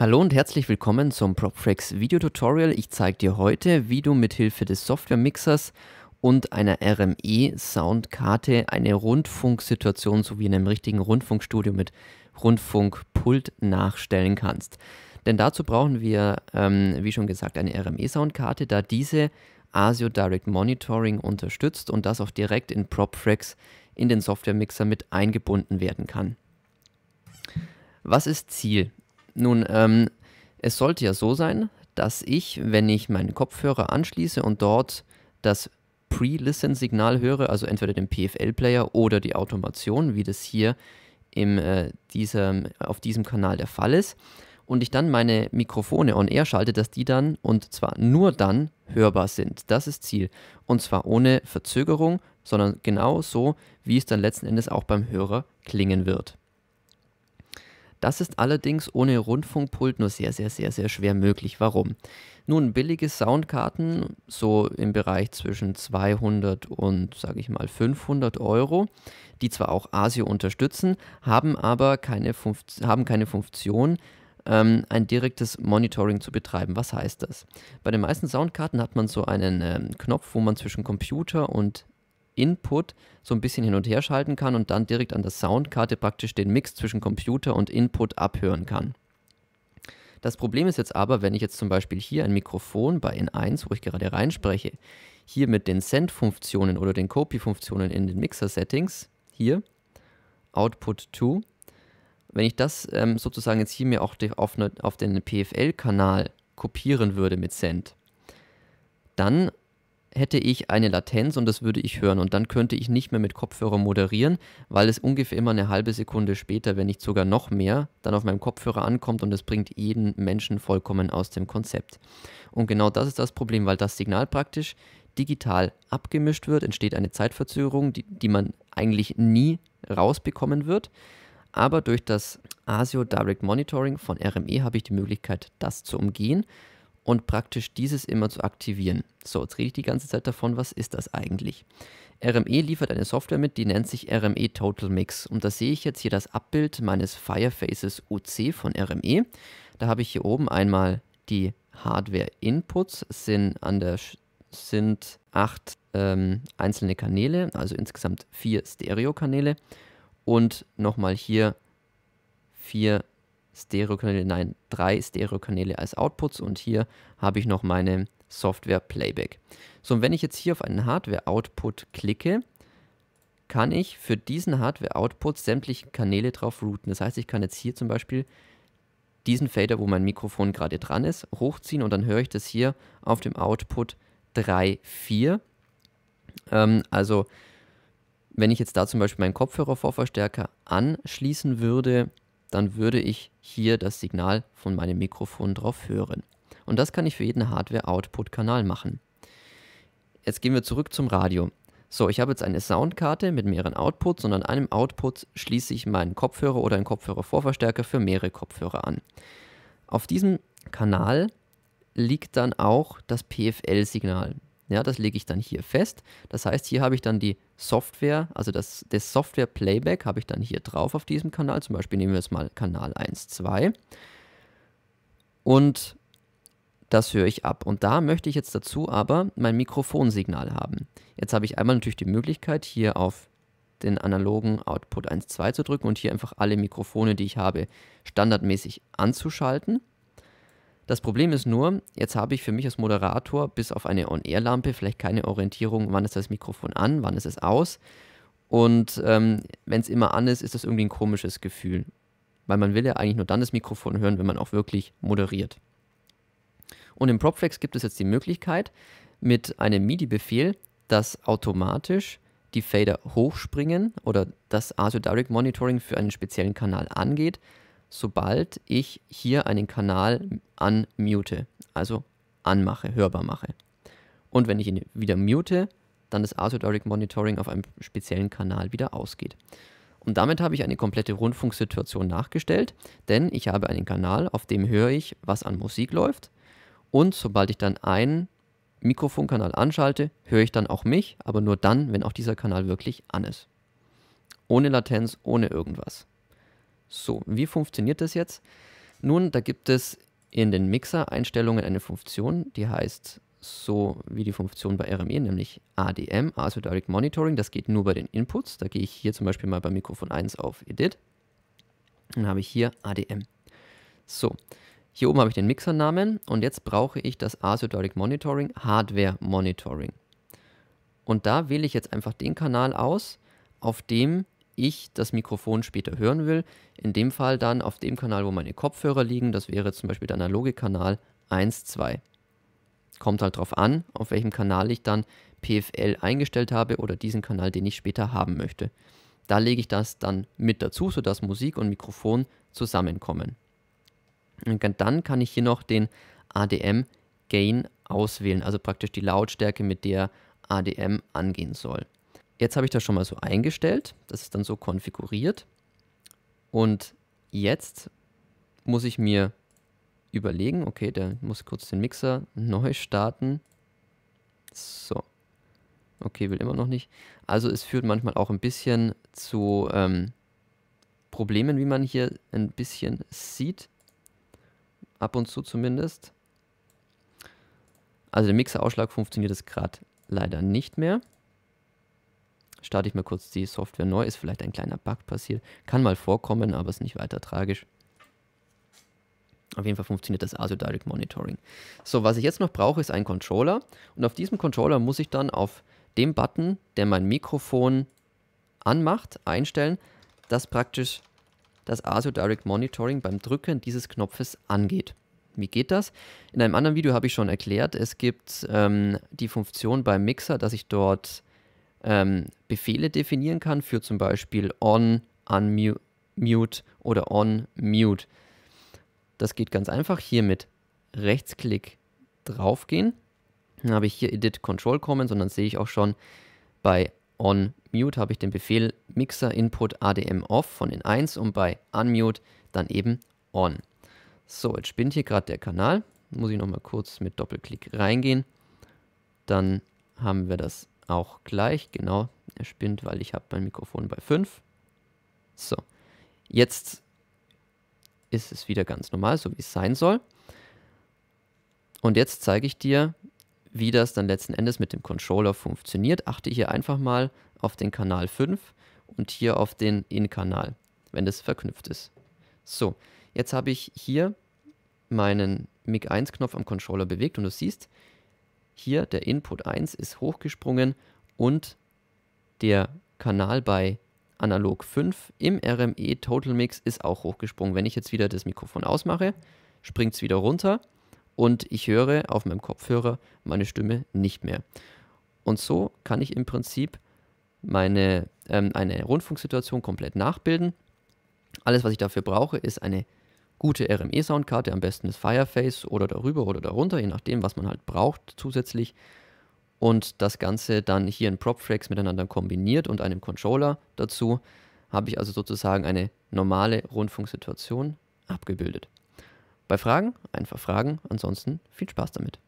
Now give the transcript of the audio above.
Hallo und herzlich willkommen zum PropFrex Video-Tutorial. Ich zeige dir heute, wie du mit Hilfe des Software-Mixers und einer RME-Soundkarte eine Rundfunksituation sowie in einem richtigen Rundfunkstudio mit Rundfunkpult nachstellen kannst. Denn dazu brauchen wir, ähm, wie schon gesagt, eine RME-Soundkarte, da diese ASIO Direct Monitoring unterstützt und das auch direkt in PropFrex in den Software-Mixer mit eingebunden werden kann. Was ist Ziel? Nun, ähm, es sollte ja so sein, dass ich, wenn ich meinen Kopfhörer anschließe und dort das Pre-Listen-Signal höre, also entweder den PFL-Player oder die Automation, wie das hier im, äh, diesem, auf diesem Kanal der Fall ist, und ich dann meine Mikrofone on air schalte, dass die dann und zwar nur dann hörbar sind. Das ist Ziel. Und zwar ohne Verzögerung, sondern genau so, wie es dann letzten Endes auch beim Hörer klingen wird. Das ist allerdings ohne Rundfunkpult nur sehr, sehr, sehr, sehr schwer möglich. Warum? Nun, billige Soundkarten, so im Bereich zwischen 200 und, sage ich mal, 500 Euro, die zwar auch ASIO unterstützen, haben aber keine, Funkt haben keine Funktion, ähm, ein direktes Monitoring zu betreiben. Was heißt das? Bei den meisten Soundkarten hat man so einen ähm, Knopf, wo man zwischen Computer und Input so ein bisschen hin und her schalten kann und dann direkt an der Soundkarte praktisch den Mix zwischen Computer und Input abhören kann. Das Problem ist jetzt aber, wenn ich jetzt zum Beispiel hier ein Mikrofon bei N1, wo ich gerade reinspreche, hier mit den Send-Funktionen oder den Copy-Funktionen in den Mixer-Settings, hier, Output 2, wenn ich das ähm, sozusagen jetzt hier mir auch auf, ne, auf den PFL-Kanal kopieren würde mit Send, dann hätte ich eine Latenz und das würde ich hören und dann könnte ich nicht mehr mit Kopfhörer moderieren, weil es ungefähr immer eine halbe Sekunde später, wenn nicht sogar noch mehr, dann auf meinem Kopfhörer ankommt und das bringt jeden Menschen vollkommen aus dem Konzept. Und genau das ist das Problem, weil das Signal praktisch digital abgemischt wird, entsteht eine Zeitverzögerung, die, die man eigentlich nie rausbekommen wird. Aber durch das ASIO Direct Monitoring von RME habe ich die Möglichkeit, das zu umgehen und praktisch dieses immer zu aktivieren. So, jetzt rede ich die ganze Zeit davon, was ist das eigentlich? RME liefert eine Software mit, die nennt sich RME Total Mix. Und da sehe ich jetzt hier das Abbild meines Firefaces UC von RME. Da habe ich hier oben einmal die Hardware-Inputs, sind, an der, sind acht ähm, einzelne Kanäle, also insgesamt vier Stereo-Kanäle. Und nochmal hier vier Stereokanäle, nein, drei Stereokanäle als Outputs und hier habe ich noch meine Software Playback. So, und wenn ich jetzt hier auf einen Hardware-Output klicke, kann ich für diesen Hardware-Output sämtliche Kanäle drauf routen. Das heißt, ich kann jetzt hier zum Beispiel diesen Fader, wo mein Mikrofon gerade dran ist, hochziehen und dann höre ich das hier auf dem Output 3.4. Ähm, also wenn ich jetzt da zum Beispiel meinen Kopfhörervorverstärker anschließen würde, dann würde ich hier das Signal von meinem Mikrofon drauf hören. Und das kann ich für jeden Hardware-Output-Kanal machen. Jetzt gehen wir zurück zum Radio. So, ich habe jetzt eine Soundkarte mit mehreren Outputs und an einem Output schließe ich meinen Kopfhörer oder einen Kopfhörervorverstärker für mehrere Kopfhörer an. Auf diesem Kanal liegt dann auch das PFL-Signal. Ja, das lege ich dann hier fest. Das heißt, hier habe ich dann die Software, also das, das Software-Playback habe ich dann hier drauf auf diesem Kanal. Zum Beispiel nehmen wir es mal Kanal 1, 2. Und das höre ich ab. Und da möchte ich jetzt dazu aber mein Mikrofonsignal haben. Jetzt habe ich einmal natürlich die Möglichkeit, hier auf den analogen Output 1, 2 zu drücken und hier einfach alle Mikrofone, die ich habe, standardmäßig anzuschalten. Das Problem ist nur, jetzt habe ich für mich als Moderator bis auf eine On-Air-Lampe vielleicht keine Orientierung, wann ist das Mikrofon an, wann ist es aus. Und ähm, wenn es immer an ist, ist das irgendwie ein komisches Gefühl. Weil man will ja eigentlich nur dann das Mikrofon hören, wenn man auch wirklich moderiert. Und im Propflex gibt es jetzt die Möglichkeit, mit einem MIDI-Befehl, dass automatisch die Fader hochspringen oder das ASIO Direct Monitoring für einen speziellen Kanal angeht sobald ich hier einen Kanal anmute, also anmache, hörbar mache. Und wenn ich ihn wieder mute, dann das Asymptotic Monitoring auf einem speziellen Kanal wieder ausgeht. Und damit habe ich eine komplette Rundfunksituation nachgestellt, denn ich habe einen Kanal, auf dem höre ich, was an Musik läuft. Und sobald ich dann einen Mikrofonkanal anschalte, höre ich dann auch mich, aber nur dann, wenn auch dieser Kanal wirklich an ist. Ohne Latenz, ohne irgendwas. So, wie funktioniert das jetzt? Nun, da gibt es in den Mixer-Einstellungen eine Funktion, die heißt so wie die Funktion bei RME, nämlich ADM, also Direct Monitoring. Das geht nur bei den Inputs. Da gehe ich hier zum Beispiel mal bei Mikrofon 1 auf Edit. Dann habe ich hier ADM. So, hier oben habe ich den Mixernamen und jetzt brauche ich das ASIO Monitoring, Hardware Monitoring. Und da wähle ich jetzt einfach den Kanal aus, auf dem ich das Mikrofon später hören will. In dem Fall dann auf dem Kanal, wo meine Kopfhörer liegen. Das wäre zum Beispiel der analoge Kanal 1, 2. Kommt halt drauf an, auf welchem Kanal ich dann PFL eingestellt habe oder diesen Kanal, den ich später haben möchte. Da lege ich das dann mit dazu, sodass Musik und Mikrofon zusammenkommen. Und dann kann ich hier noch den ADM Gain auswählen, also praktisch die Lautstärke, mit der ADM angehen soll jetzt habe ich das schon mal so eingestellt. Das ist dann so konfiguriert. Und jetzt muss ich mir überlegen, okay, der muss kurz den Mixer neu starten. So. Okay, will immer noch nicht. Also es führt manchmal auch ein bisschen zu ähm, Problemen, wie man hier ein bisschen sieht. Ab und zu zumindest. Also der Mixer-Ausschlag funktioniert jetzt gerade leider nicht mehr starte ich mal kurz die Software neu. Ist vielleicht ein kleiner Bug passiert. Kann mal vorkommen, aber ist nicht weiter tragisch. Auf jeden Fall funktioniert das ASIO Direct Monitoring. So, was ich jetzt noch brauche, ist ein Controller. Und auf diesem Controller muss ich dann auf dem Button, der mein Mikrofon anmacht, einstellen, dass praktisch das ASIO Direct Monitoring beim Drücken dieses Knopfes angeht. Wie geht das? In einem anderen Video habe ich schon erklärt, es gibt ähm, die Funktion beim Mixer, dass ich dort ähm, Befehle definieren kann für zum Beispiel on, unmute oder on, mute. Das geht ganz einfach hier mit Rechtsklick draufgehen. Dann habe ich hier Edit Control Comments und dann sehe ich auch schon bei on mute habe ich den Befehl Mixer Input ADM off von den 1 und bei unmute dann eben on. So, jetzt spinnt hier gerade der Kanal. Muss ich nochmal kurz mit Doppelklick reingehen. Dann haben wir das auch gleich. Genau, er spinnt, weil ich habe mein Mikrofon bei 5. So, jetzt ist es wieder ganz normal, so wie es sein soll. Und jetzt zeige ich dir, wie das dann letzten Endes mit dem Controller funktioniert. Achte hier einfach mal auf den Kanal 5 und hier auf den In-Kanal, wenn das verknüpft ist. So, jetzt habe ich hier meinen MIG-1-Knopf am Controller bewegt und du siehst, hier der Input 1 ist hochgesprungen und der Kanal bei Analog 5 im RME Total Mix ist auch hochgesprungen. Wenn ich jetzt wieder das Mikrofon ausmache, springt es wieder runter und ich höre auf meinem Kopfhörer meine Stimme nicht mehr. Und so kann ich im Prinzip meine, ähm, eine Rundfunksituation komplett nachbilden. Alles, was ich dafür brauche, ist eine gute RME-Soundkarte, am besten das Fireface oder darüber oder darunter, je nachdem, was man halt braucht zusätzlich. Und das Ganze dann hier in PropFlex miteinander kombiniert und einem Controller dazu, habe ich also sozusagen eine normale Rundfunksituation abgebildet. Bei Fragen einfach fragen, ansonsten viel Spaß damit.